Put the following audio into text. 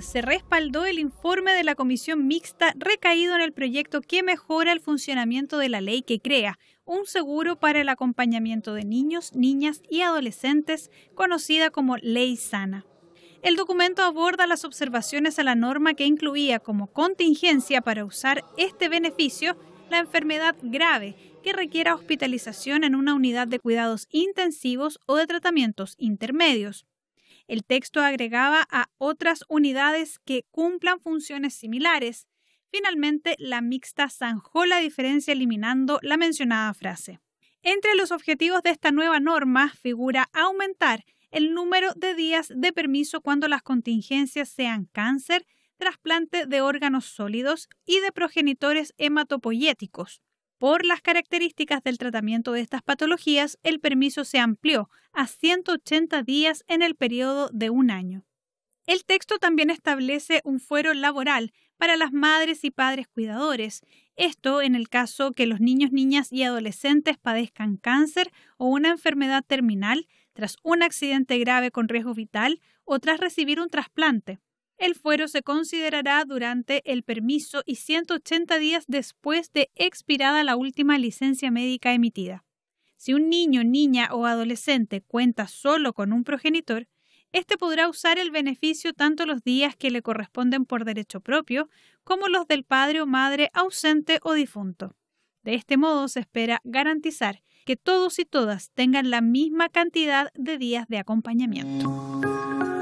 se respaldó el informe de la comisión mixta recaído en el proyecto que mejora el funcionamiento de la ley que crea un seguro para el acompañamiento de niños, niñas y adolescentes, conocida como Ley Sana. El documento aborda las observaciones a la norma que incluía como contingencia para usar este beneficio la enfermedad grave que requiera hospitalización en una unidad de cuidados intensivos o de tratamientos intermedios. El texto agregaba a otras unidades que cumplan funciones similares. Finalmente, la mixta zanjó la diferencia eliminando la mencionada frase. Entre los objetivos de esta nueva norma figura aumentar el número de días de permiso cuando las contingencias sean cáncer, trasplante de órganos sólidos y de progenitores hematopoyéticos, por las características del tratamiento de estas patologías, el permiso se amplió a 180 días en el periodo de un año. El texto también establece un fuero laboral para las madres y padres cuidadores, esto en el caso que los niños, niñas y adolescentes padezcan cáncer o una enfermedad terminal tras un accidente grave con riesgo vital o tras recibir un trasplante el fuero se considerará durante el permiso y 180 días después de expirada la última licencia médica emitida. Si un niño, niña o adolescente cuenta solo con un progenitor, éste podrá usar el beneficio tanto los días que le corresponden por derecho propio como los del padre o madre ausente o difunto. De este modo se espera garantizar que todos y todas tengan la misma cantidad de días de acompañamiento.